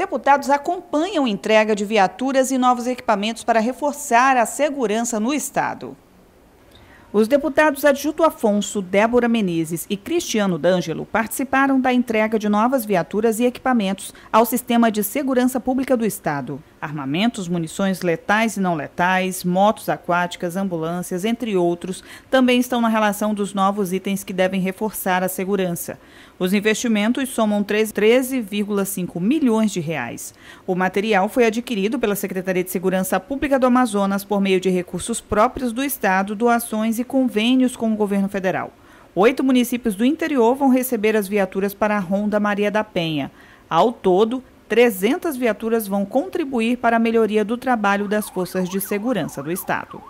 Deputados acompanham entrega de viaturas e novos equipamentos para reforçar a segurança no Estado. Os deputados Adjuto Afonso, Débora Menezes e Cristiano D'Angelo participaram da entrega de novas viaturas e equipamentos ao Sistema de Segurança Pública do Estado. Armamentos, munições letais e não letais, motos aquáticas, ambulâncias, entre outros, também estão na relação dos novos itens que devem reforçar a segurança. Os investimentos somam 13,5 milhões de reais. O material foi adquirido pela Secretaria de Segurança Pública do Amazonas por meio de recursos próprios do Estado, doações e convênios com o governo federal. Oito municípios do interior vão receber as viaturas para a Ronda Maria da Penha. Ao todo, 300 viaturas vão contribuir para a melhoria do trabalho das forças de segurança do Estado.